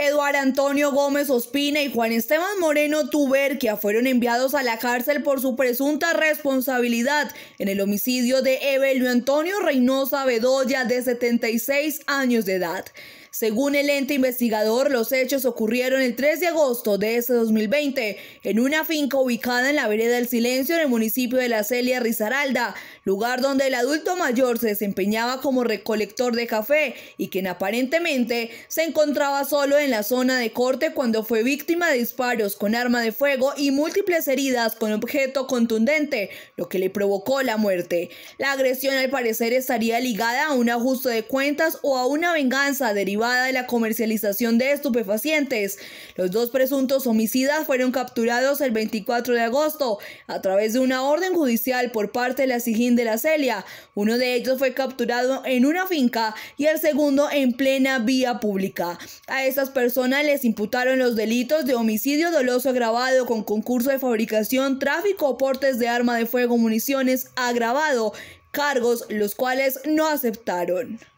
Eduardo Antonio Gómez Ospina y Juan Esteban Moreno Tuberquia fueron enviados a la cárcel por su presunta responsabilidad en el homicidio de Evelio Antonio Reynosa Bedoya, de 76 años de edad. Según el ente investigador, los hechos ocurrieron el 3 de agosto de ese 2020 en una finca ubicada en la vereda del Silencio en el municipio de La Celia, Rizaralda, lugar donde el adulto mayor se desempeñaba como recolector de café y quien aparentemente se encontraba solo en la zona de corte cuando fue víctima de disparos con arma de fuego y múltiples heridas con objeto contundente, lo que le provocó la muerte. La agresión al parecer estaría ligada a un ajuste de cuentas o a una venganza derivada de la comercialización de estupefacientes. Los dos presuntos homicidas fueron capturados el 24 de agosto a través de una orden judicial por parte de la sigin de la Celia. Uno de ellos fue capturado en una finca y el segundo en plena vía pública. A estas personas les imputaron los delitos de homicidio doloso agravado con concurso de fabricación, tráfico o portes de arma de fuego, municiones agravado, cargos los cuales no aceptaron.